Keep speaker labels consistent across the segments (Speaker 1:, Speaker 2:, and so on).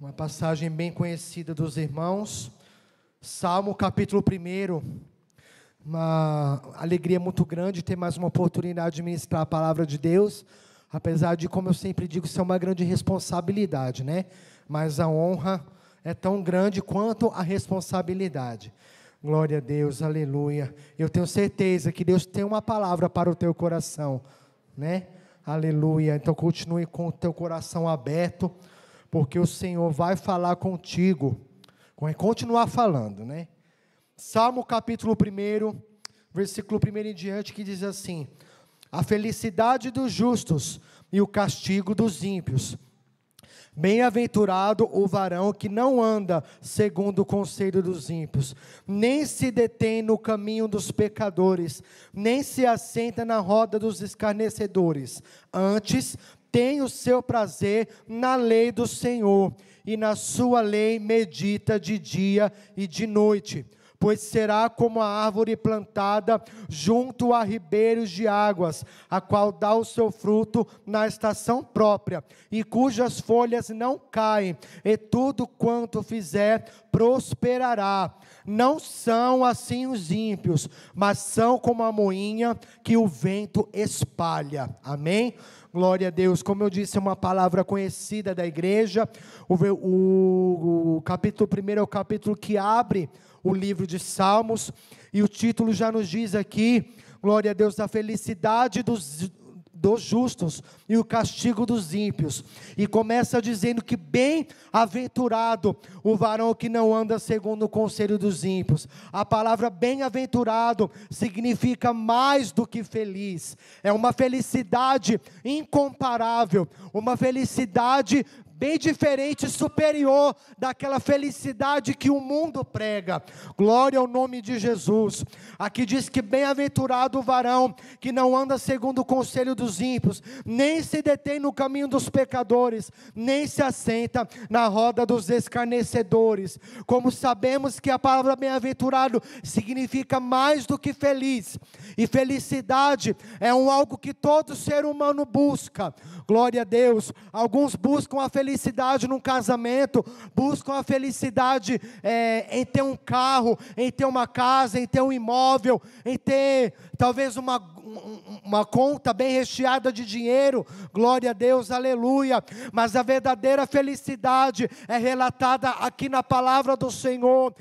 Speaker 1: Uma passagem bem conhecida dos irmãos, Salmo capítulo 1. Uma alegria muito grande ter mais uma oportunidade de ministrar a palavra de Deus, apesar de, como eu sempre digo, ser é uma grande responsabilidade, né? Mas a honra é tão grande quanto a responsabilidade. Glória a Deus, aleluia. Eu tenho certeza que Deus tem uma palavra para o teu coração, né? Aleluia. Então continue com o teu coração aberto porque o Senhor vai falar contigo, vai continuar falando, né? Salmo capítulo 1, versículo 1 em diante, que diz assim: A felicidade dos justos e o castigo dos ímpios. Bem-aventurado o varão que não anda segundo o conselho dos ímpios, nem se detém no caminho dos pecadores, nem se assenta na roda dos escarnecedores. Antes, tem o seu prazer na lei do Senhor, e na sua lei medita de dia e de noite pois será como a árvore plantada junto a ribeiros de águas, a qual dá o seu fruto na estação própria, e cujas folhas não caem, e tudo quanto fizer prosperará. Não são assim os ímpios, mas são como a moinha que o vento espalha. Amém? Glória a Deus. Como eu disse, é uma palavra conhecida da igreja. O, o, o capítulo 1 é o capítulo que abre o livro de Salmos, e o título já nos diz aqui: Glória a Deus, a felicidade dos, dos justos e o castigo dos ímpios. E começa dizendo que bem-aventurado o varão que não anda segundo o conselho dos ímpios. A palavra bem-aventurado significa mais do que feliz. É uma felicidade incomparável, uma felicidade bem diferente, superior daquela felicidade que o mundo prega. Glória ao nome de Jesus. Aqui diz que bem-aventurado o varão que não anda segundo o conselho dos ímpios, nem se detém no caminho dos pecadores, nem se assenta na roda dos escarnecedores. Como sabemos que a palavra bem-aventurado significa mais do que feliz, e felicidade é um algo que todo ser humano busca. Glória a Deus. Alguns buscam a felicidade felicidade num casamento, buscam a felicidade é, em ter um carro, em ter uma casa, em ter um imóvel, em ter talvez uma, uma conta bem recheada de dinheiro, glória a Deus, aleluia. Mas a verdadeira felicidade é relatada aqui na palavra do Senhor.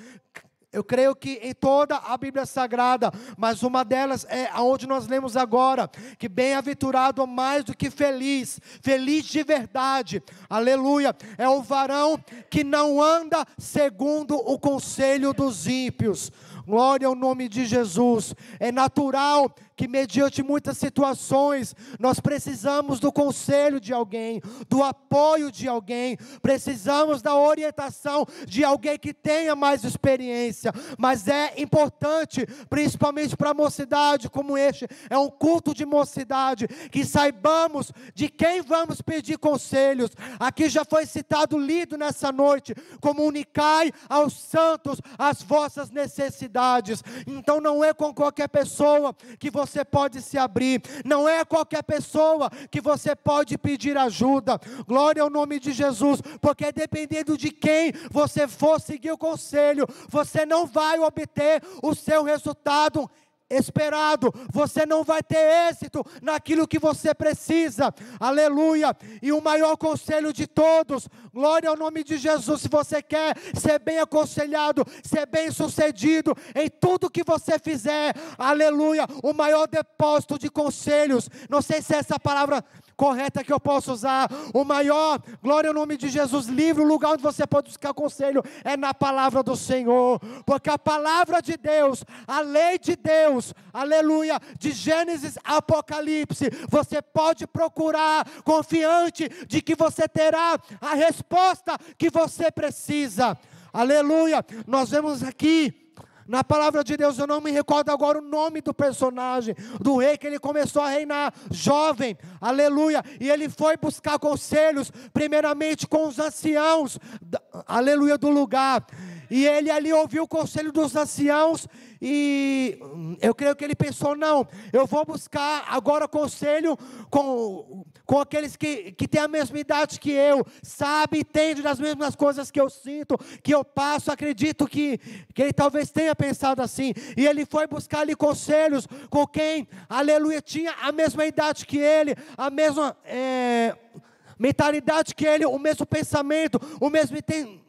Speaker 1: Eu creio que em toda a Bíblia Sagrada, mas uma delas é aonde nós lemos agora, que bem-aventurado é mais do que feliz, feliz de verdade, aleluia, é o varão que não anda segundo o conselho dos ímpios. Glória ao nome de Jesus. É natural que, mediante muitas situações, nós precisamos do conselho de alguém, do apoio de alguém, precisamos da orientação de alguém que tenha mais experiência. Mas é importante, principalmente para a mocidade, como este é um culto de mocidade, que saibamos de quem vamos pedir conselhos. Aqui já foi citado, lido nessa noite: comunicai aos santos as vossas necessidades. Então não é com qualquer pessoa que você você pode se abrir, não é qualquer pessoa que você pode pedir ajuda. Glória ao nome de Jesus, porque dependendo de quem você for seguir o conselho, você não vai obter o seu resultado esperado, você não vai ter êxito naquilo que você precisa, aleluia. E o maior conselho de todos, glória ao nome de Jesus, se você quer ser bem aconselhado, ser bem sucedido em tudo que você fizer, aleluia. O maior depósito de conselhos, não sei se é essa palavra correta que eu posso usar, o maior, glória ao nome de Jesus, livre o lugar onde você pode buscar conselho é na palavra do Senhor, porque a palavra de Deus, a lei de Deus, aleluia, de Gênesis a Apocalipse, você pode procurar, confiante de que você terá a resposta que você precisa, aleluia, nós vemos aqui, na palavra de Deus, eu não me recordo agora o nome do personagem, do rei que ele começou a reinar, jovem, aleluia. E ele foi buscar conselhos, primeiramente com os anciãos, aleluia, do lugar. E ele ali ouviu o conselho dos anciãos e hum, eu creio que ele pensou: não, eu vou buscar agora conselho com, com aqueles que, que têm a mesma idade que eu, sabe, entende das mesmas coisas que eu sinto, que eu passo. Acredito que, que ele talvez tenha pensado assim. E ele foi buscar ali conselhos com quem, aleluia, tinha a mesma idade que ele, a mesma. É, mentalidade que ele, o mesmo pensamento, o mesmo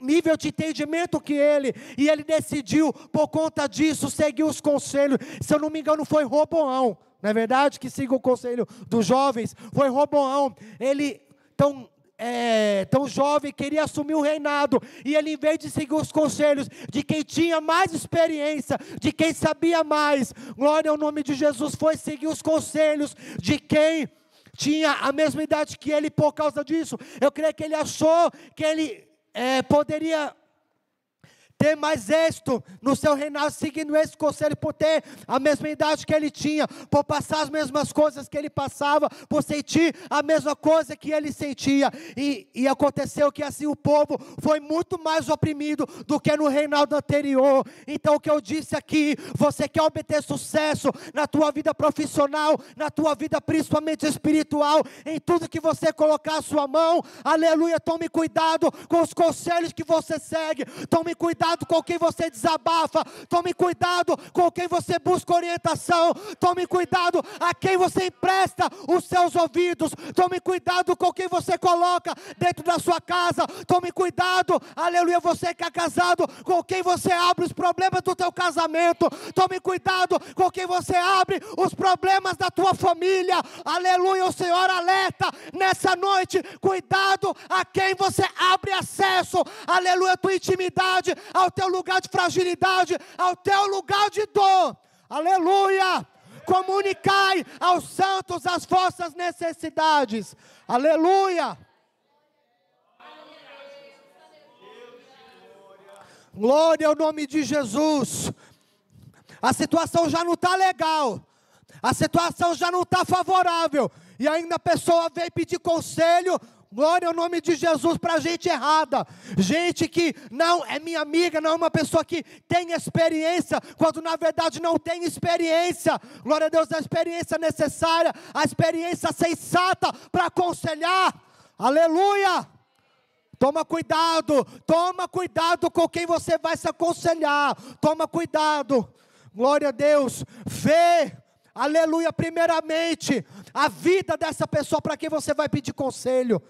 Speaker 1: nível de entendimento que ele, e ele decidiu, por conta disso, seguir os conselhos, se eu não me engano foi Roboão, não é verdade? Que siga o conselho dos jovens, foi Roboão, ele, tão é, tão jovem, queria assumir o reinado, e ele, em vez de seguir os conselhos de quem tinha mais experiência, de quem sabia mais, glória ao nome de Jesus, foi seguir os conselhos de quem tinha a mesma idade que ele por causa disso. Eu creio que ele achou que ele é, poderia ter mais êxito no seu reinado, seguindo esse conselho, por ter a mesma idade que ele tinha, por passar as mesmas coisas que ele passava, por sentir a mesma coisa que ele sentia. E, e aconteceu que assim o povo foi muito mais oprimido do que no reinado anterior. Então, o que eu disse aqui, você quer obter sucesso na tua vida profissional, na tua vida principalmente espiritual, em tudo que você colocar a sua mão, aleluia, tome cuidado com os conselhos que você segue, tome cuidado cuidado com quem você desabafa, tome cuidado com quem você busca orientação, tome cuidado a quem você empresta os seus ouvidos, tome cuidado com quem você coloca dentro da sua casa, tome cuidado, aleluia, você que é casado, com quem você abre os problemas do teu casamento, tome cuidado com quem você abre os problemas da tua família, aleluia, o Senhor alerta nessa noite, cuidado a quem você abre acesso, aleluia, a tua intimidade, ao teu lugar de fragilidade, ao teu lugar de dor. Aleluia! Comunicai aos santos as vossas necessidades. Aleluia! Glória ao nome de Jesus. A situação já não está legal. A situação já não está favorável. E ainda a pessoa vem pedir conselho Glória ao nome de Jesus para gente errada, gente que não é minha amiga, não é uma pessoa que tem experiência, quando na verdade não tem experiência. Glória a Deus, a experiência necessária, a experiência sensata para aconselhar. Aleluia! Toma cuidado, toma cuidado com quem você vai se aconselhar. Toma cuidado. Glória a Deus. Fé aleluia, primeiramente, a vida dessa pessoa para quem você vai pedir conselho.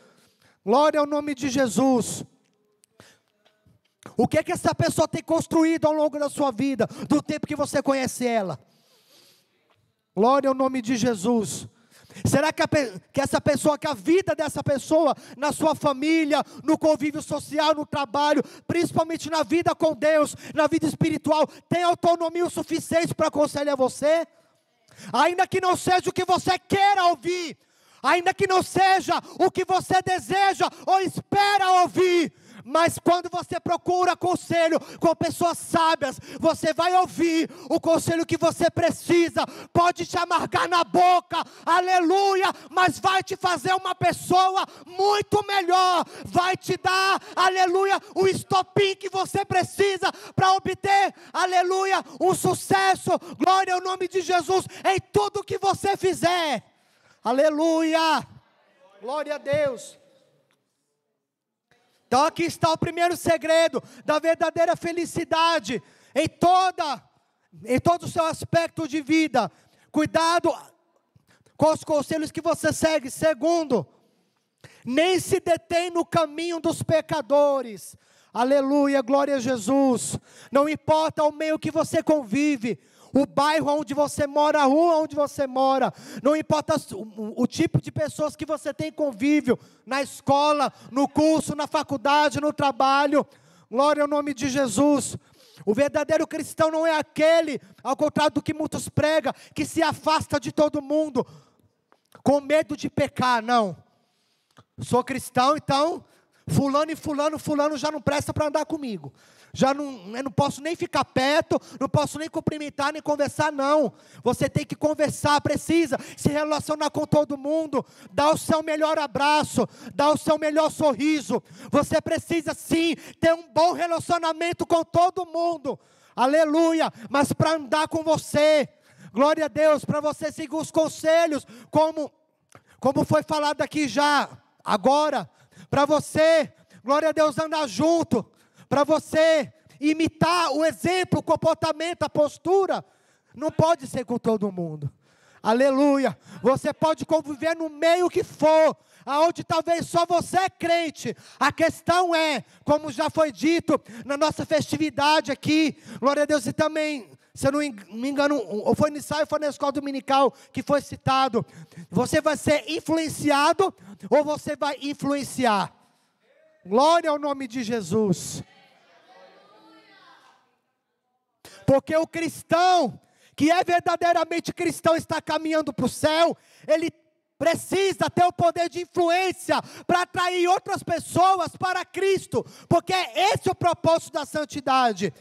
Speaker 1: Glória ao nome de Jesus. O que é que essa pessoa tem construído ao longo da sua vida, do tempo que você conhece ela? Glória ao nome de Jesus. Será que, a, que, essa pessoa, que a vida dessa pessoa, na sua família, no convívio social, no trabalho, principalmente na vida com Deus, na vida espiritual, tem autonomia o suficiente para aconselhar você? Ainda que não seja o que você queira ouvir, ainda que não seja o que você deseja ou espera ouvir. Mas quando você procura conselho com pessoas sábias, você vai ouvir o conselho que você precisa. Pode te amargar na boca, aleluia, mas vai te fazer uma pessoa muito melhor. Vai te dar, aleluia, o estopim que você precisa para obter, aleluia, um sucesso. Glória ao nome de Jesus em tudo que você fizer. Aleluia! Glória a Deus! Então aqui está o primeiro segredo da verdadeira felicidade em toda em todo o seu aspecto de vida. Cuidado com os conselhos que você segue. Segundo, nem se detém no caminho dos pecadores. Aleluia, glória a Jesus. Não importa o meio que você convive, o bairro onde você mora, a rua onde você mora, não importa o, o tipo de pessoas que você tem convívio, na escola, no curso, na faculdade, no trabalho. Glória ao nome de Jesus. O verdadeiro cristão não é aquele, ao contrário do que muitos pregam, que se afasta de todo mundo com medo de pecar, não. Sou cristão, então fulano e fulano, fulano já não presta para andar comigo já não, eu não posso nem ficar perto, não posso nem cumprimentar, nem conversar, não. Você tem que conversar, precisa se relacionar com todo mundo, dar o seu melhor abraço, dar o seu melhor sorriso. Você precisa sim ter um bom relacionamento com todo mundo. Aleluia! Mas para andar com você, glória a Deus, para você seguir os conselhos, como como foi falado aqui já, agora, para você, glória a Deus, andar junto, para você imitar o exemplo, o comportamento, a postura. Não pode ser com todo mundo. Aleluia. Você pode conviver no meio que for, aonde talvez só você é crente. A questão é, como já foi dito na nossa festividade aqui, glória a Deus, e também, se eu não me engano, ou foi no ensaio, foi na escola dominical que foi citado. Você vai ser influenciado ou você vai influenciar? Glória ao nome de Jesus. Porque o cristão, que é verdadeiramente cristão, está caminhando para o céu, ele precisa ter o poder de influência para atrair outras pessoas para Cristo, porque é esse é o propósito da santidade.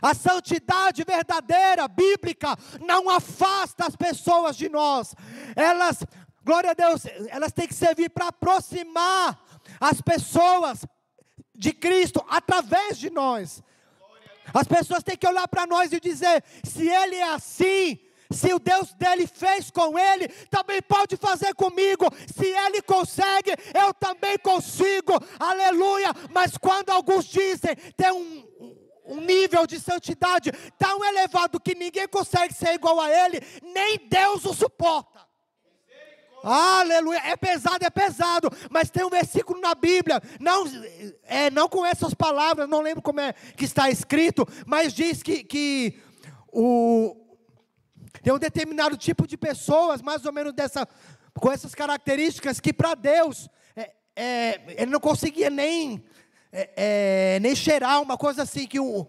Speaker 1: A santidade verdadeira, bíblica, não afasta as pessoas de nós. Elas, glória a Deus, elas têm que servir para aproximar as pessoas de Cristo através de nós. As pessoas têm que olhar para nós e dizer: se ele é assim, se o Deus dele fez com ele, também pode fazer comigo. Se ele consegue, eu também consigo. Aleluia. Mas quando alguns dizem, tem um, um nível de santidade tão elevado que ninguém consegue ser igual a ele, nem Deus o suporta. Aleluia. É pesado, é pesado. Mas tem um versículo na Bíblia. Não, é, não com essas palavras, não lembro como é que está escrito, mas diz que, que o, tem um determinado tipo de pessoas, mais ou menos dessa, com essas características, que para Deus é, é, ele não conseguia nem, é, é, nem cheirar uma coisa assim que o,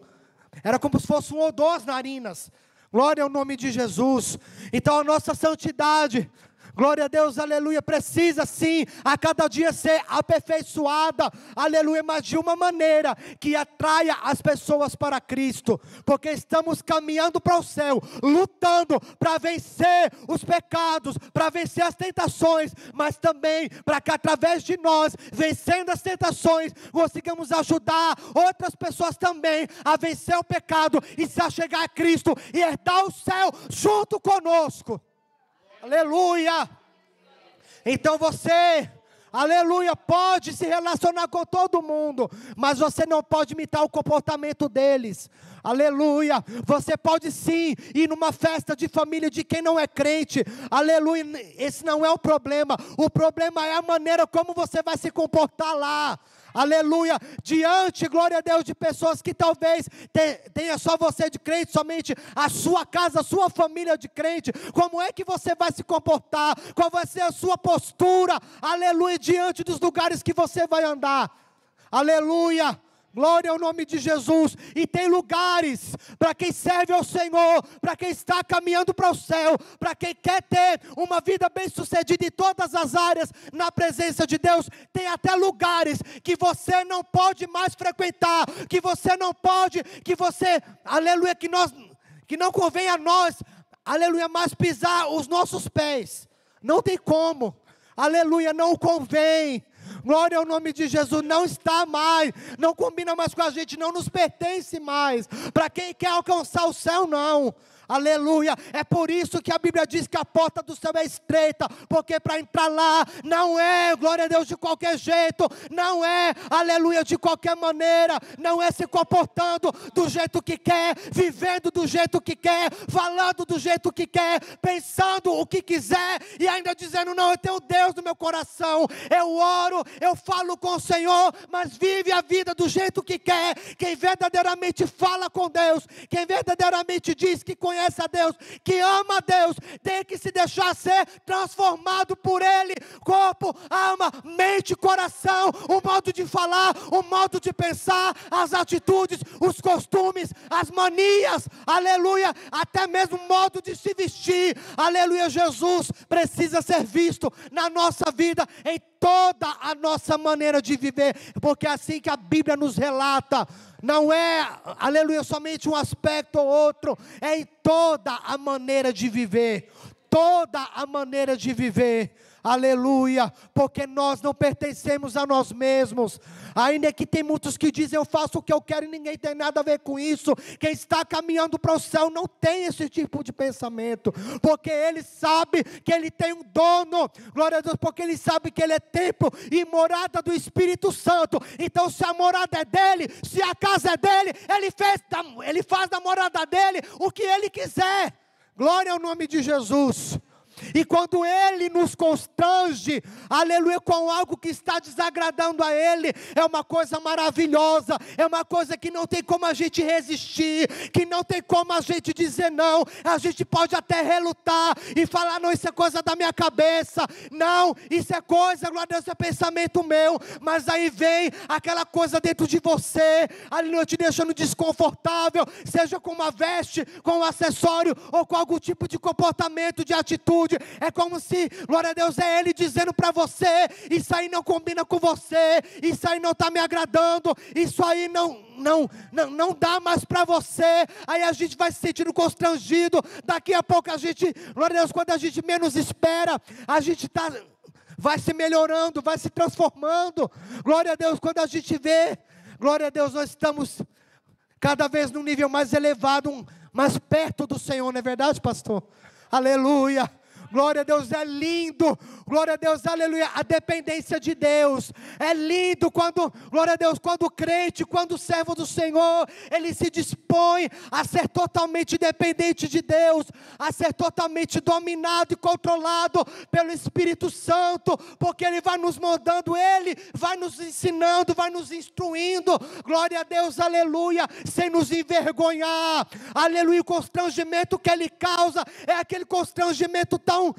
Speaker 1: era como se fosse um odor às narinas. Glória ao nome de Jesus. Então a nossa santidade Glória a Deus, aleluia. Precisa sim a cada dia ser aperfeiçoada, aleluia, mas de uma maneira que atraia as pessoas para Cristo, porque estamos caminhando para o céu, lutando para vencer os pecados, para vencer as tentações, mas também para que através de nós, vencendo as tentações, consigamos ajudar outras pessoas também a vencer o pecado e se achegar a Cristo e herdar o céu junto conosco. Aleluia! Então você, aleluia, pode se relacionar com todo mundo, mas você não pode imitar o comportamento deles. Aleluia. Você pode sim ir numa festa de família de quem não é crente. Aleluia. Esse não é o problema. O problema é a maneira como você vai se comportar lá aleluia, diante, glória a Deus, de pessoas que talvez tenha só você de crente, somente a sua casa, a sua família de crente, como é que você vai se comportar, qual vai ser a sua postura, aleluia, diante dos lugares que você vai andar, aleluia, Glória ao nome de Jesus. E tem lugares para quem serve ao Senhor, para quem está caminhando para o céu, para quem quer ter uma vida bem-sucedida em todas as áreas na presença de Deus. Tem até lugares que você não pode mais frequentar, que você não pode, que você, aleluia, que nós que não convém a nós, aleluia, mais pisar os nossos pés. Não tem como. Aleluia, não convém. Glória ao nome de Jesus. Não está mais, não combina mais com a gente, não nos pertence mais. Para quem quer alcançar o céu, não aleluia. É por isso que a Bíblia diz que a porta do céu é estreita, porque para entrar lá não é, glória a Deus, de qualquer jeito, não é, aleluia, de qualquer maneira, não é se comportando do jeito que quer, vivendo do jeito que quer, falando do jeito que quer, pensando o que quiser e ainda dizendo: Não, eu tenho Deus no meu coração, eu oro, eu falo com o Senhor, mas vive a vida do jeito que quer. Quem verdadeiramente fala com Deus, quem verdadeiramente diz que conhece conhece a Deus, que ama a Deus, tem que se deixar ser transformado por Ele. Corpo, alma, mente, coração, o modo de falar, o modo de pensar, as atitudes, os costumes, as manias, aleluia, até mesmo o modo de se vestir, aleluia. Jesus precisa ser visto na nossa vida, em toda a nossa maneira de viver, porque é assim que a Bíblia nos relata não é, aleluia, somente um aspecto ou outro, é em toda a maneira de viver, toda a maneira de viver aleluia, porque nós não pertencemos a nós mesmos, ainda que tem muitos que dizem eu faço o que eu quero e ninguém tem nada a ver com isso, quem está caminhando para o céu não tem esse tipo de pensamento, porque ele sabe que ele tem um dono, glória a Deus, porque ele sabe que ele é templo e morada do Espírito Santo, então se a morada é dele, se a casa é dele, ele, fez, ele faz da morada dele o que ele quiser, glória ao nome de Jesus. E quando Ele nos constrange, aleluia, com algo que está desagradando a Ele, é uma coisa maravilhosa, é uma coisa que não tem como a gente resistir, que não tem como a gente dizer não. A gente pode até relutar e falar: não, isso é coisa da minha cabeça, não, isso é coisa, glória a Deus, é pensamento meu. Mas aí vem aquela coisa dentro de você, aleluia, te deixando desconfortável, seja com uma veste, com um acessório ou com algum tipo de comportamento, de atitude é como se, glória a Deus, é Ele dizendo para você: Isso aí não combina com você, isso aí não está me agradando, isso aí não, não, não, não dá mais para você. Aí a gente vai se sentindo constrangido. Daqui a pouco a gente, glória a Deus, quando a gente menos espera, a gente está vai se melhorando, vai se transformando. Glória a Deus, quando a gente vê, glória a Deus, nós estamos cada vez num nível mais elevado, um, mais perto do Senhor, não é verdade, pastor? Aleluia. Glória a Deus, é lindo Glória a Deus, aleluia. A dependência de Deus. É lindo quando, glória a Deus, quando o crente, quando o servo do Senhor, ele se dispõe a ser totalmente dependente de Deus, a ser totalmente dominado e controlado pelo Espírito Santo, porque ele vai nos moldando, ele vai nos ensinando, vai nos instruindo. Glória a Deus, aleluia, sem nos envergonhar. Aleluia, o constrangimento que ele causa é aquele constrangimento tão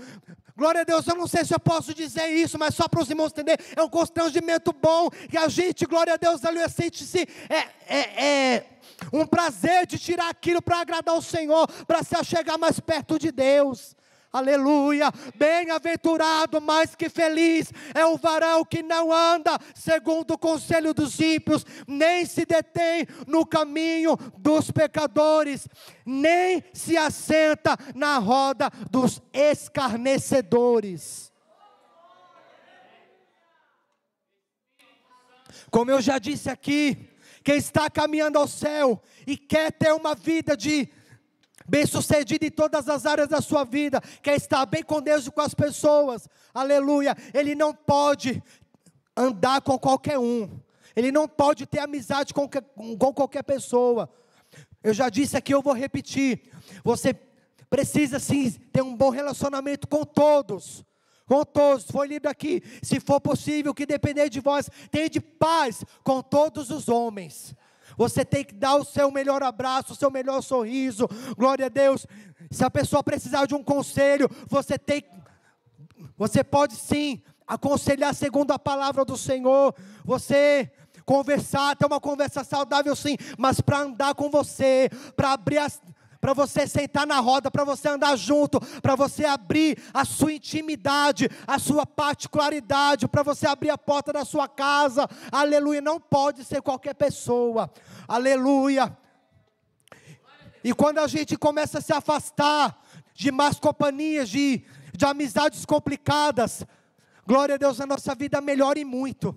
Speaker 1: Glória a Deus, eu não sei se eu posso dizer isso, mas só para os irmãos entender, é um constrangimento bom, que a gente, glória a Deus, aleluia, sente-se, é, é, é, um prazer de tirar aquilo para agradar o Senhor, para se chegar mais perto de Deus aleluia. Bem-aventurado, mais que feliz, é o varão que não anda segundo o conselho dos ímpios, nem se detém no caminho dos pecadores, nem se assenta na roda dos escarnecedores. Como eu já disse aqui, quem está caminhando ao céu e quer ter uma vida de bem-sucedido em todas as áreas da sua vida, quer estar bem com Deus e com as pessoas, aleluia. Ele não pode andar com qualquer um, ele não pode ter amizade com, com qualquer pessoa. Eu já disse aqui, eu vou repetir. Você precisa sim ter um bom relacionamento com todos. Com todos, foi lido aqui. Se for possível, que depender de vós, de paz com todos os homens. Você tem que dar o seu melhor abraço, o seu melhor sorriso. Glória a Deus. Se a pessoa precisar de um conselho, você tem você pode sim aconselhar segundo a palavra do Senhor. Você conversar, ter uma conversa saudável sim, mas para andar com você, para abrir as para você sentar na roda, para você andar junto, para você abrir a sua intimidade, a sua particularidade, para você abrir a porta da sua casa. Aleluia, não pode ser qualquer pessoa. Aleluia. E quando a gente começa a se afastar de más companhias, de, de amizades complicadas, glória a Deus, a nossa vida melhora e muito.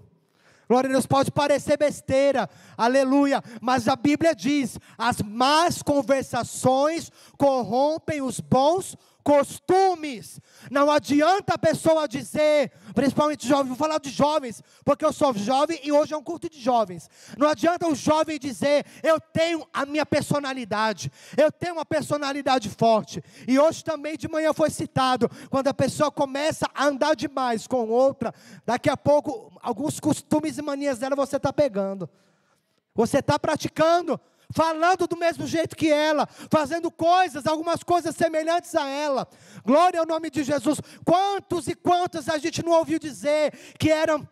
Speaker 1: Glória a Deus, pode parecer besteira, aleluia, mas a Bíblia diz: as más conversações corrompem os bons costumes. Não adianta a pessoa dizer, principalmente jovens, vou falar de jovens, porque eu sou jovem e hoje é um culto de jovens. Não adianta o jovem dizer, eu tenho a minha personalidade, eu tenho uma personalidade forte. E hoje também de manhã foi citado, quando a pessoa começa a andar demais com outra, daqui a pouco alguns costumes e manias dela você está pegando. Você está praticando, falando do mesmo jeito que ela, fazendo coisas, algumas coisas semelhantes a ela. Glória ao nome de Jesus. Quantos e quantas a gente não ouviu dizer que eram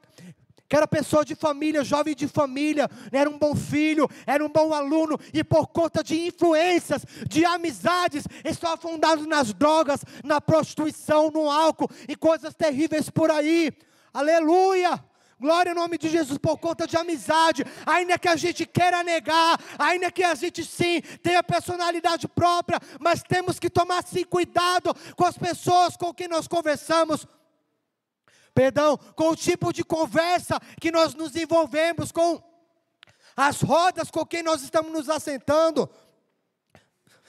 Speaker 1: que era pessoa de família, jovem de família, era um bom filho, era um bom aluno, e por conta de influências, de amizades, estão afundados nas drogas, na prostituição, no álcool e coisas terríveis por aí. Aleluia! Glória ao nome de Jesus por conta de amizade, ainda que a gente queira negar, ainda que a gente sim tenha personalidade própria, mas temos que tomar sim cuidado com as pessoas com quem nós conversamos perdão, com o tipo de conversa que nós nos envolvemos, com as rodas com quem nós estamos nos assentando.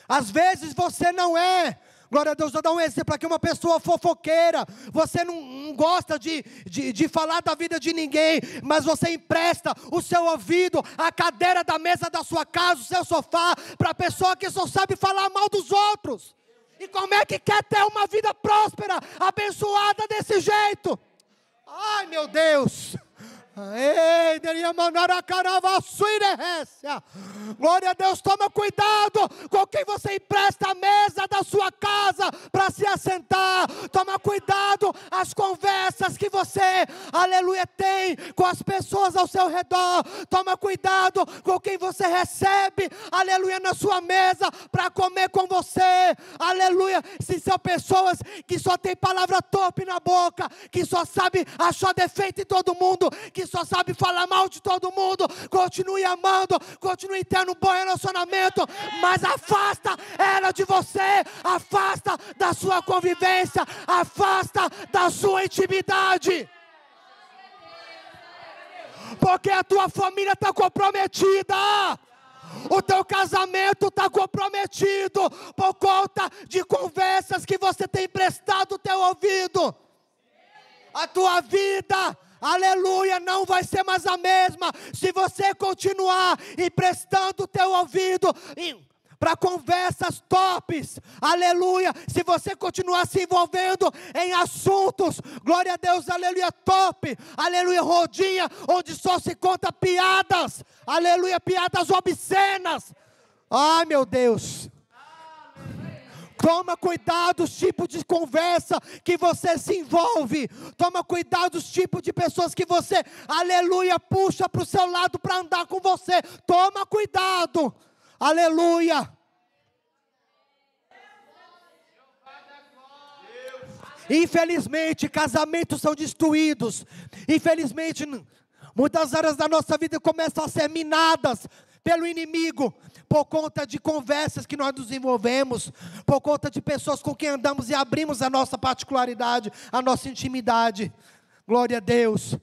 Speaker 1: Às vezes você não é Glória a Deus, vou dar um exemplo aqui, uma pessoa fofoqueira, você não gosta de, de, de falar da vida de ninguém, mas você empresta o seu ouvido, a cadeira da mesa da sua casa, o seu sofá, para a pessoa que só sabe falar mal dos outros. E como é que quer ter uma vida próspera, abençoada desse jeito? Ai meu Deus! Né, Glória a Deus, toma cuidado com quem você empresta a mesa da sua casa para se assentar. Toma cuidado as conversas que você, aleluia, tem com as pessoas ao seu redor. Toma cuidado com quem você recebe, aleluia, na sua mesa para comer com você. Aleluia, se são pessoas que só têm palavra torpe na boca, que só sabe achar defeito em todo mundo, que só sabe falar mal de todo mundo, continue amando, continue tendo um bom relacionamento, mas afasta ela de você, afasta da sua convivência, afasta da sua intimidade. Porque a tua família está comprometida. O teu casamento está comprometido por conta de conversas que você tem emprestado o teu ouvido. A tua vida aleluia, não vai ser mais a mesma se você continuar emprestando o teu ouvido. para conversas tops, aleluia. Se você continuar se envolvendo em assuntos, glória a Deus, aleluia, top, aleluia, rodinha, onde só se conta piadas, aleluia, piadas obscenas. Ai meu Deus, Toma cuidado os tipos de conversa que você se envolve. Toma cuidado os tipos de pessoas que você, aleluia, puxa para o seu lado para andar com você. Toma cuidado. Aleluia. Infelizmente, casamentos são destruídos. Infelizmente, muitas áreas da nossa vida começam a ser minadas pelo inimigo por conta de conversas que nós desenvolvemos, por conta de pessoas com quem andamos e abrimos a nossa particularidade, a nossa intimidade. Glória a Deus.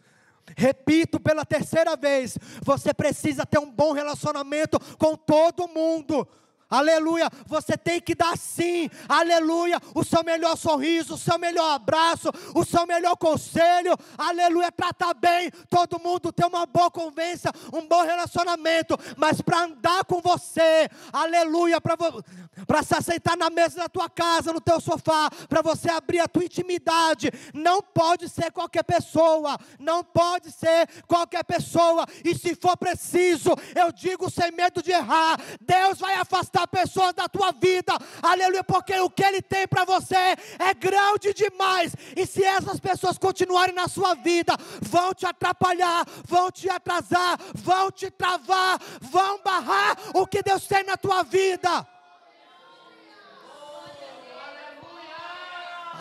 Speaker 1: Repito pela terceira vez: você precisa ter um bom relacionamento com todo mundo. Aleluia, você tem que dar sim, aleluia, o seu melhor sorriso, o seu melhor abraço, o seu melhor conselho, aleluia, tratar é tá bem todo mundo, ter uma boa convivência, um bom relacionamento, mas para andar com você, aleluia, para se aceitar na mesa da tua casa, no teu sofá, para você abrir a tua intimidade, não pode ser qualquer pessoa, não pode ser qualquer pessoa, e se for preciso, eu digo sem medo de errar, Deus vai afastar afastar pessoas da tua vida, aleluia, porque o que Ele tem para você é grande demais, e se essas pessoas continuarem na sua vida, vão te atrapalhar, vão te atrasar, vão te travar, vão barrar o que Deus tem na tua vida.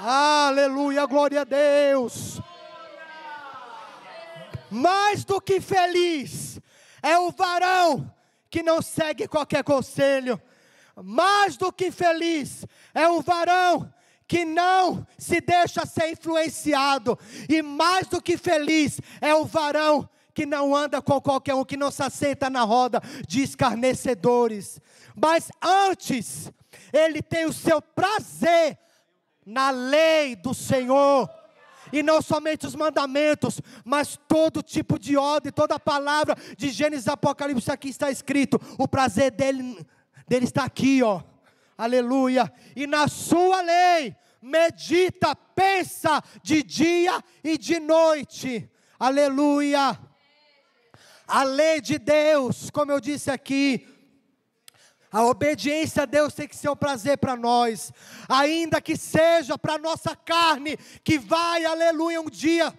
Speaker 1: Aleluia, glória a Deus. Mais do que feliz é o varão que não segue qualquer conselho, mais do que feliz é o varão que não se deixa ser influenciado, e mais do que feliz é o varão que não anda com qualquer um, que não se aceita na roda de escarnecedores, mas antes ele tem o seu prazer na lei do Senhor. E não somente os mandamentos, mas todo tipo de ordem, toda palavra de Gênesis Apocalipse aqui está escrito. O prazer dele dele está aqui, ó. Aleluia. E na sua lei medita, pensa de dia e de noite. Aleluia. A lei de Deus, como eu disse aqui, a obediência a Deus tem que ser um prazer para nós, ainda que seja para a nossa carne, que vai, aleluia, um dia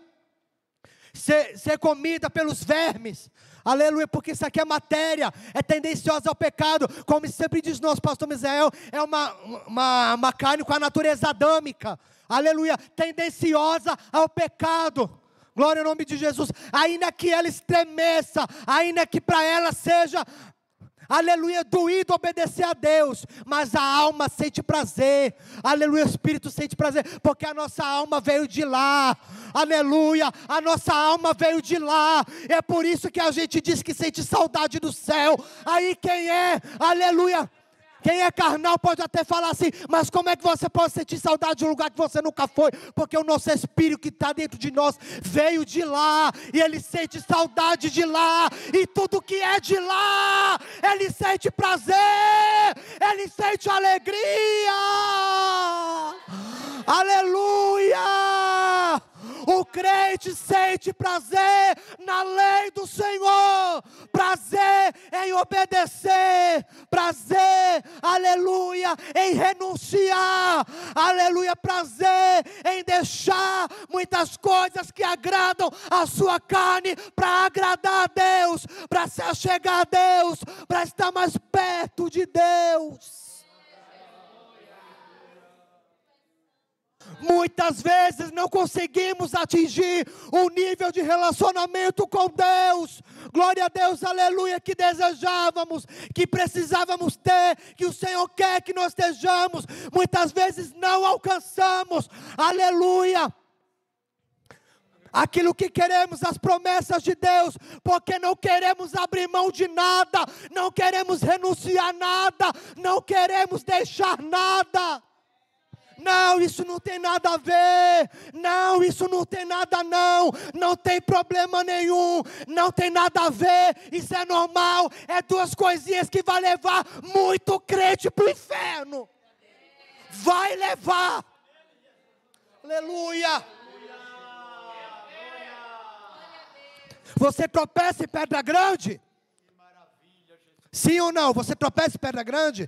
Speaker 1: ser, ser comida pelos vermes, Aleluia, porque isso aqui é matéria, é tendenciosa ao pecado, como sempre diz nosso pastor Misael, é uma, uma, uma carne com a natureza adâmica, aleluia, tendenciosa ao pecado. Glória ao nome de Jesus, ainda que ela estremeça, ainda que para ela seja aleluia, é doído obedecer a Deus, mas a alma sente prazer, aleluia, o Espírito sente prazer, porque a nossa alma veio de lá, aleluia, a nossa alma veio de lá, é por isso que a gente diz que sente saudade do céu, aí quem é, aleluia, quem é carnal pode até falar assim, mas como é que você pode sentir saudade de um lugar que você nunca foi? Porque o nosso espírito que está dentro de nós veio de lá, e ele sente saudade de lá, e tudo que é de lá, ele sente prazer, ele sente alegria. Aleluia! O crente sente prazer na lei do Senhor, prazer em obedecer, prazer, aleluia, em renunciar, aleluia, prazer em deixar muitas coisas que agradam a sua carne para agradar a Deus, para se achegar a Deus, para estar mais perto de Deus. Muitas vezes não conseguimos atingir o nível de relacionamento com Deus. Glória a Deus, aleluia, que desejávamos, que precisávamos ter, que o Senhor quer que nós estejamos. Muitas vezes não alcançamos. Aleluia aquilo que queremos, as promessas de Deus, porque não queremos abrir mão de nada, não queremos renunciar nada, não queremos deixar nada. Não, isso não tem nada a ver. Não, isso não tem nada não. Não tem problema nenhum. Não tem nada a ver. Isso é normal. É duas coisinhas que vai levar muito crente para o inferno. Vai levar. Aleluia. Você tropeça em pedra grande? Sim ou não? Você tropeça em pedra grande?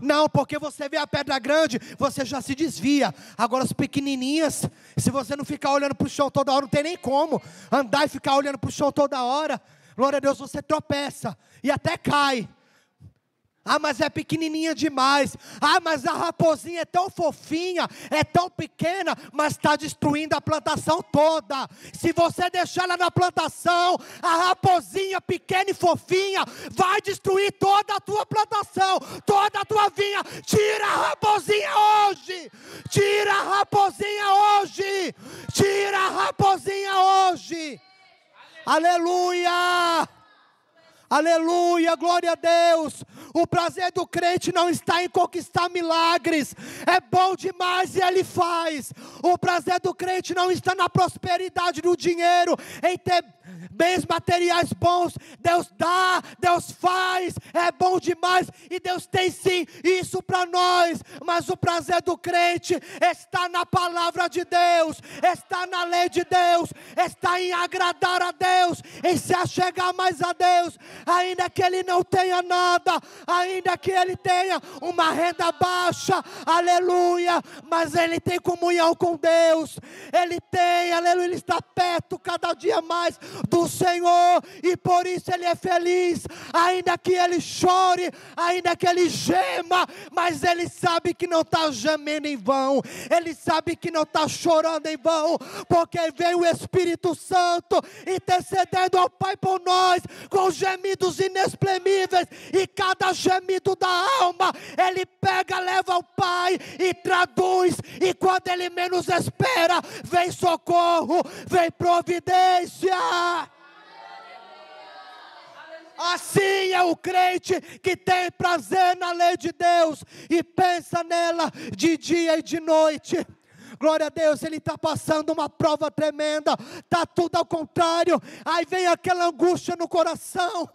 Speaker 1: Não, porque você vê a pedra grande, você já se desvia. Agora as pequenininhas, se você não ficar olhando para o chão toda hora, não tem nem como andar e ficar olhando para o chão toda hora. Glória a Deus, você tropeça e até cai. Ah, mas é pequenininha demais. Ah, mas a raposinha é tão fofinha, é tão pequena, mas está destruindo a plantação toda. Se você deixar ela na plantação, a raposinha pequena e fofinha vai destruir toda a tua plantação, toda a tua vinha. Tira a raposinha hoje! Tira a raposinha hoje! Tira a raposinha hoje! Aleluia! Aleluia. Aleluia, glória a Deus. O prazer do crente não está em conquistar milagres. É bom demais e ele faz. O prazer do crente não está na prosperidade do dinheiro, em ter bens materiais bons, Deus dá, Deus faz, é bom demais e Deus tem sim isso para nós, mas o prazer do crente está na palavra de Deus, está na lei de Deus, está em agradar a Deus, em se achegar mais a Deus, ainda que ele não tenha nada, ainda que ele tenha uma renda baixa, aleluia, mas ele tem comunhão com Deus, ele tem, aleluia, ele está perto cada dia mais do Senhor, e por isso ele é feliz, ainda que ele chore, ainda que ele gema, mas ele sabe que não está gemendo em vão, ele sabe que não está chorando em vão, porque vem o Espírito Santo intercedendo ao Pai por nós com gemidos inexprimíveis, e cada gemido da alma ele pega, leva ao Pai e traduz, e quando ele menos espera, vem socorro, vem providência. Assim é o crente que tem prazer na lei de Deus e pensa nela de dia e de noite. Glória a Deus, ele está passando uma prova tremenda, está tudo ao contrário. Aí vem aquela angústia no coração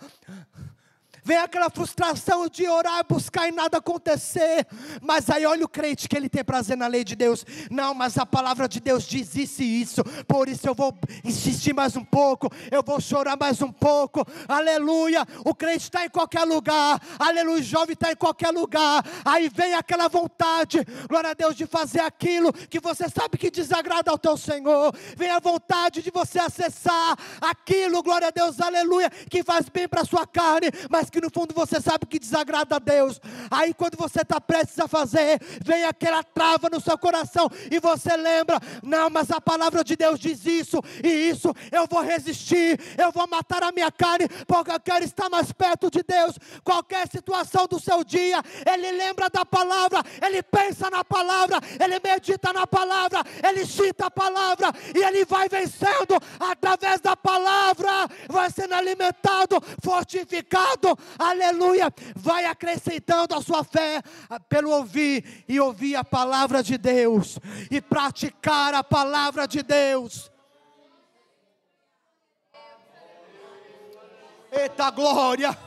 Speaker 1: vem aquela frustração de orar, buscar e nada acontecer, mas aí olha o crente que ele tem prazer na lei de Deus, não, mas a palavra de Deus diz isso e isso, por isso eu vou insistir mais um pouco, eu vou chorar mais um pouco, aleluia, o crente está em qualquer lugar, aleluia, o jovem está em qualquer lugar, aí vem aquela vontade, glória a Deus, de fazer aquilo que você sabe que desagrada ao teu Senhor, vem a vontade de você acessar aquilo, glória a Deus, aleluia, que faz bem para a sua carne, mas que que no fundo você sabe que desagrada a Deus. Aí quando você está prestes a fazer, vem aquela trava no seu coração e você lembra: não, mas a palavra de Deus diz isso e isso, eu vou resistir, eu vou matar a minha carne, porque eu quero estar mais perto de Deus. Qualquer situação do seu dia, ele lembra da palavra, ele pensa na palavra, ele medita na palavra, ele cita a palavra e ele vai vencendo através da palavra, vai sendo alimentado, fortificado aleluia. Vai acrescentando a sua fé ah, pelo ouvir e ouvir a palavra de Deus e praticar a palavra de Deus. Eita glória!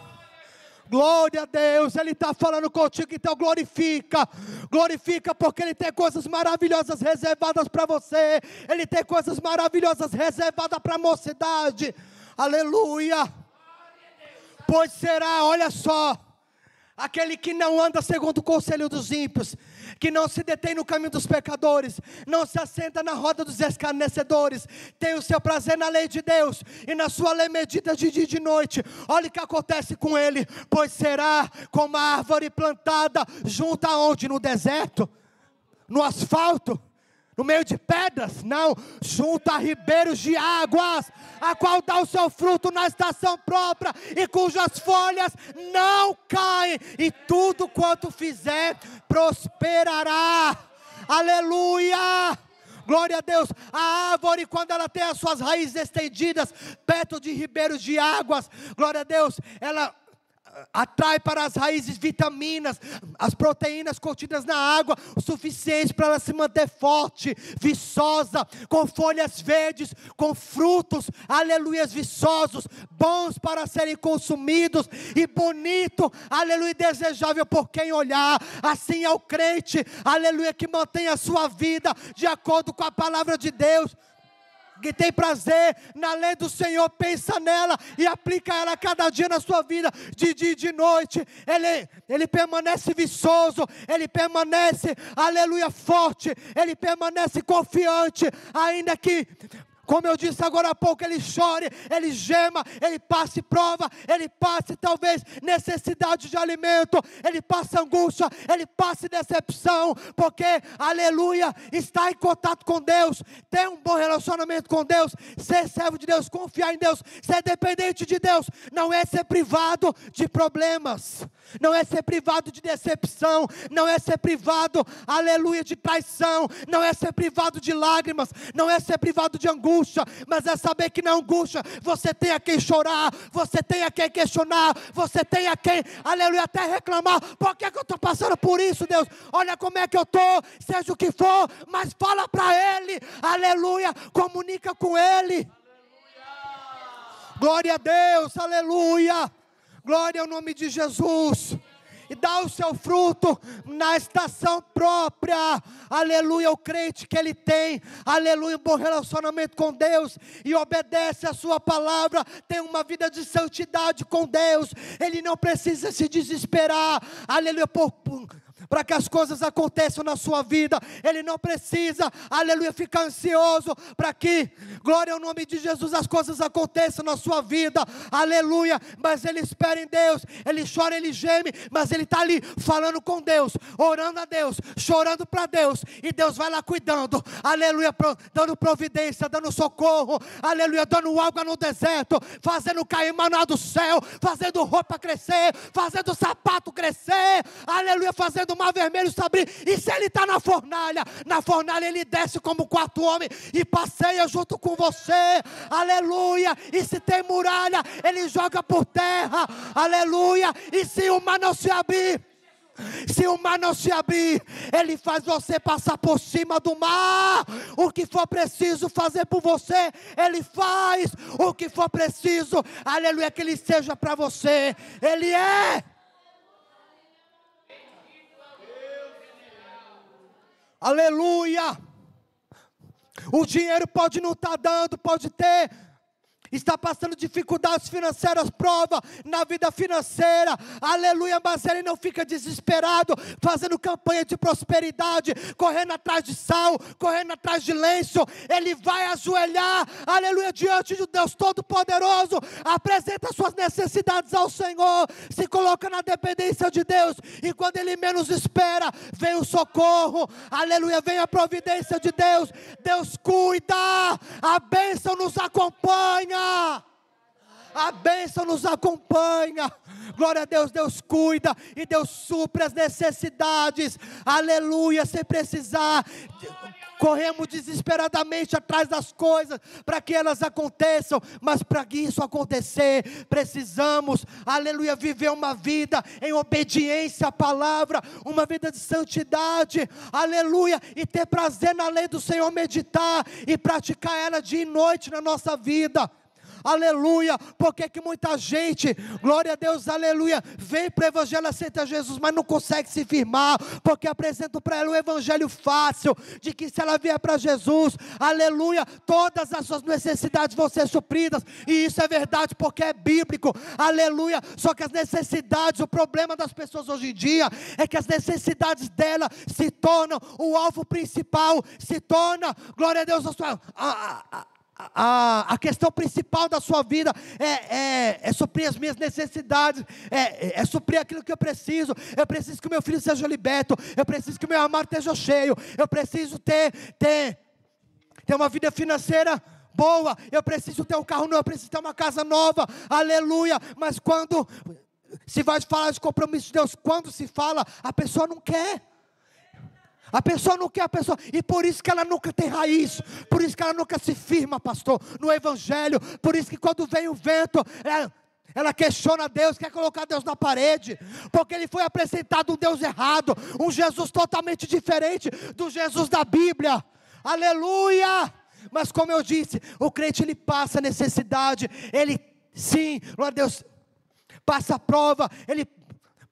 Speaker 1: Glória a Deus, Ele está falando contigo, então glorifica, glorifica, porque Ele tem coisas maravilhosas reservadas para você, Ele tem coisas maravilhosas reservadas para a mocidade, aleluia. Pois será, olha só, aquele que não anda segundo o conselho dos ímpios, que não se detém no caminho dos pecadores, não se assenta na roda dos escarnecedores, tem o seu prazer na lei de Deus e na sua lei medita de dia e de noite. Olha o que acontece com ele, pois será como a árvore plantada junto aonde? No deserto, no asfalto no meio de pedras, não, junto a ribeiros de águas, a qual dá o seu fruto na estação própria e cujas folhas não caem, e tudo quanto fizer prosperará. Aleluia! Glória a Deus. A árvore, quando ela tem as suas raízes estendidas perto de ribeiros de águas, glória a Deus, ela atrai para as raízes vitaminas, as proteínas contidas na água, o suficiente para ela se manter forte, viçosa, com folhas verdes, com frutos, aleluias, viçosos, bons para serem consumidos e bonito, aleluia, desejável por quem olhar. Assim é o crente, aleluia, que mantém a sua vida de acordo com a palavra de Deus que tem prazer na lei do Senhor, pensa nela e aplica ela cada dia na sua vida, de dia e de noite. Ele, ele permanece viçoso, ele permanece, aleluia, forte, ele permanece confiante, ainda que como eu disse agora há pouco, ele chore, ele gema, ele passe prova, ele passe talvez necessidade de alimento, ele passe angústia, ele passe decepção, porque, aleluia, está em contato com Deus, ter um bom relacionamento com Deus, ser servo de Deus, confiar em Deus, ser dependente de Deus, não é ser privado de problemas, não é ser privado de decepção, não é ser privado, aleluia, de traição, não é ser privado de lágrimas, não é ser privado de angústia angústia, mas é saber que na angústia você tem a quem chorar, você tem a quem questionar, você tem a quem, aleluia, até reclamar. Por que, é que eu estou passando por isso, Deus? Olha como é que eu estou, seja o que for, mas fala para Ele, aleluia, comunica com Ele. Glória a Deus, aleluia. Glória ao nome de Jesus e dá o seu fruto na estação própria. Aleluia, o crente que ele tem, aleluia, um bom relacionamento com Deus e obedece a sua palavra, tem uma vida de santidade com Deus. Ele não precisa se desesperar, aleluia, por para que as coisas aconteçam na sua vida. Ele não precisa, aleluia, ficar ansioso para que, glória ao nome de Jesus, as coisas aconteçam na sua vida, aleluia. Mas ele espera em Deus, ele chora, ele geme, mas ele está ali falando com Deus, orando a Deus, chorando para Deus, e Deus vai lá cuidando, aleluia, dando providência, dando socorro, aleluia, dando água no deserto, fazendo cair maná do céu, fazendo roupa crescer, fazendo sapato crescer, aleluia, fazendo mar vermelho se abrir. E se ele está na fornalha, na fornalha ele desce como quarto homem e passeia junto com você. Aleluia. E se tem muralha, ele joga por terra. Aleluia. E se o mar não se abrir, se o mar não se abrir, Ele faz você passar por cima do mar. O que for preciso fazer por você, Ele faz. O que for preciso, aleluia, que Ele seja para você. Ele é. Aleluia! O dinheiro pode não estar tá dando, pode ter está passando dificuldades financeiras, prova na vida financeira, aleluia, mas ele não fica desesperado, fazendo campanha de prosperidade, correndo atrás de sal, correndo atrás de lenço, ele vai ajoelhar, aleluia, diante de Deus Todo-Poderoso, apresenta suas necessidades ao Senhor, se coloca na dependência de Deus, e quando ele menos espera, vem o socorro, aleluia, vem a providência de Deus, Deus cuida, a bênção nos acompanha a bênção nos acompanha. Glória a Deus, Deus cuida e Deus supre as necessidades. Aleluia, sem precisar. Corremos desesperadamente atrás das coisas para que elas aconteçam, mas para que isso acontecer, precisamos, aleluia, viver uma vida em obediência à palavra, uma vida de santidade, aleluia, e ter prazer na lei do Senhor, meditar e praticar ela dia e noite na nossa vida aleluia, porque que muita gente, glória a Deus, aleluia, vem para o Evangelho, aceita Jesus, mas não consegue se firmar, porque apresento para ela o Evangelho fácil, de que se ela vier para Jesus, aleluia, todas as suas necessidades vão ser supridas, e isso é verdade porque é bíblico, aleluia, só que as necessidades, o problema das pessoas hoje em dia, é que as necessidades dela se tornam o alvo principal, se torna, glória a Deus, a sua. A, a, a, a questão principal da sua vida é, é, é suprir as minhas necessidades, é, é suprir aquilo que eu preciso. Eu preciso que o meu filho seja liberto, eu preciso que o meu amor esteja cheio, eu preciso ter, ter, ter uma vida financeira boa, eu preciso ter um carro novo, eu preciso ter uma casa nova, aleluia. Mas quando se vai falar de compromisso de Deus, quando se fala, a pessoa não quer. A pessoa não quer a pessoa, e por isso que ela nunca tem raiz, por isso que ela nunca se firma, pastor, no Evangelho, por isso que quando vem o vento, ela, é, ela questiona Deus, quer colocar Deus na parede, porque ele foi apresentado um Deus errado, um Jesus totalmente diferente do Jesus da Bíblia, aleluia! Mas como eu disse, o crente ele passa necessidade, ele sim, glória a Deus, passa prova, ele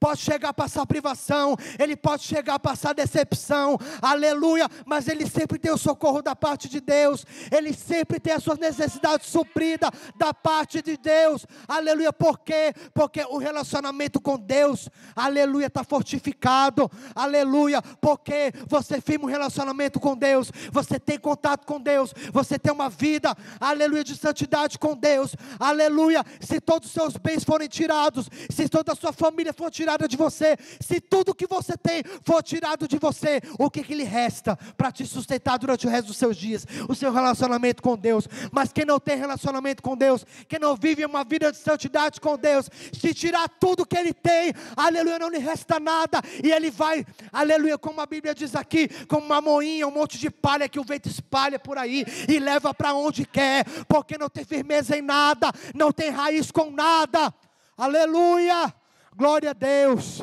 Speaker 1: pode chegar a passar privação, ele pode chegar a passar decepção, aleluia, mas ele sempre tem o socorro da parte de Deus, ele sempre tem as suas necessidades supridas da parte de Deus, aleluia, por quê? Porque o relacionamento com Deus, aleluia, está fortificado, aleluia, porque você firma um relacionamento com Deus, você tem contato com Deus, você tem uma vida, aleluia, de santidade com Deus, aleluia, se todos os seus bens forem tirados, se toda a sua família for tirada, tirada de você, se tudo que você tem for tirado de você, o que, que lhe resta para te sustentar durante o resto dos seus dias? O seu relacionamento com Deus. Mas quem não tem relacionamento com Deus, quem não vive uma vida de santidade com Deus, se tirar tudo que ele tem, aleluia, não lhe resta nada, e ele vai, aleluia, como a Bíblia diz aqui, como uma moinha, um monte de palha que o vento espalha por aí e leva para onde quer, porque não tem firmeza em nada, não tem raiz com nada. Aleluia! Glória a Deus.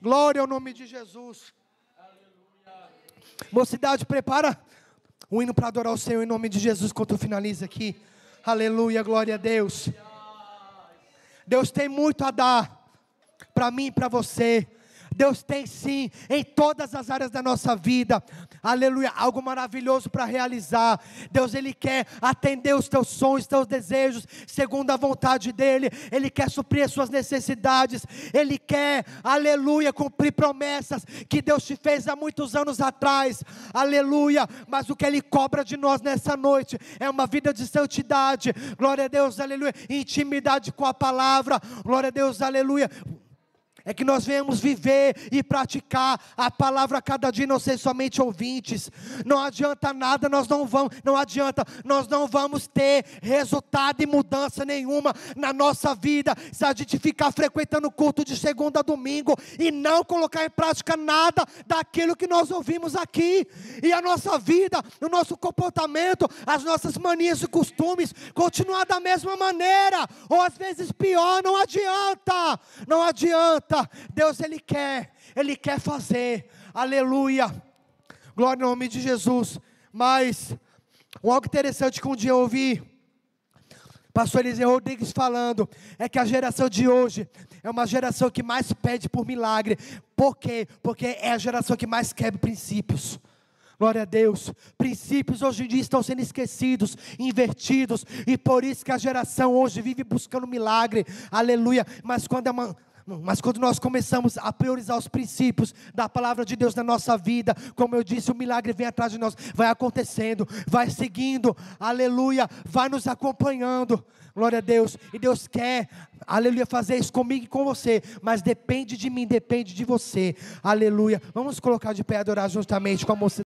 Speaker 1: Glória ao nome de Jesus. Aleluia. Mocidade, prepara o hino para adorar o Senhor em nome de Jesus quando eu finalizo aqui. Aleluia, glória a Deus. Deus tem muito a dar para mim e para você. Deus tem sim em todas as áreas da nossa vida aleluia, algo maravilhoso para realizar. Deus, Ele quer atender os teus sonhos, teus desejos, segundo a vontade dEle. Ele quer suprir as suas necessidades. Ele quer, aleluia, cumprir promessas que Deus te fez há muitos anos atrás, aleluia. Mas o que Ele cobra de nós nessa noite é uma vida de santidade, glória a Deus, aleluia, intimidade com a palavra, glória a Deus, aleluia é que nós venhamos viver e praticar a palavra cada dia, não ser somente ouvintes. Não adianta nada, nós não vamos, não adianta, nós não vamos ter resultado e mudança nenhuma na nossa vida se a gente ficar frequentando o culto de segunda a domingo e não colocar em prática nada daquilo que nós ouvimos aqui. E a nossa vida, o nosso comportamento, as nossas manias e costumes continuar da mesma maneira, ou às vezes pior, não adianta. Não adianta Deus Ele quer, Ele quer fazer, aleluia, glória ao nome de Jesus, mas, algo interessante que um dia eu ouvi, pastor Eliseu Rodrigues falando, é que a geração de hoje é uma geração que mais pede por milagre, por quê? Porque é a geração que mais quebra princípios, Glória a Deus. Princípios hoje em dia estão sendo esquecidos, invertidos, e por isso que a geração hoje vive buscando milagre. Aleluia. Mas quando é uma mas quando nós começamos a priorizar os princípios da palavra de Deus na nossa vida, como eu disse, o milagre vem atrás de nós, vai acontecendo, vai seguindo, aleluia, vai nos acompanhando, glória a Deus, e Deus quer, aleluia, fazer isso comigo e com você, mas depende de mim, depende de você, aleluia. Vamos colocar de pé adorar justamente com a mocidade.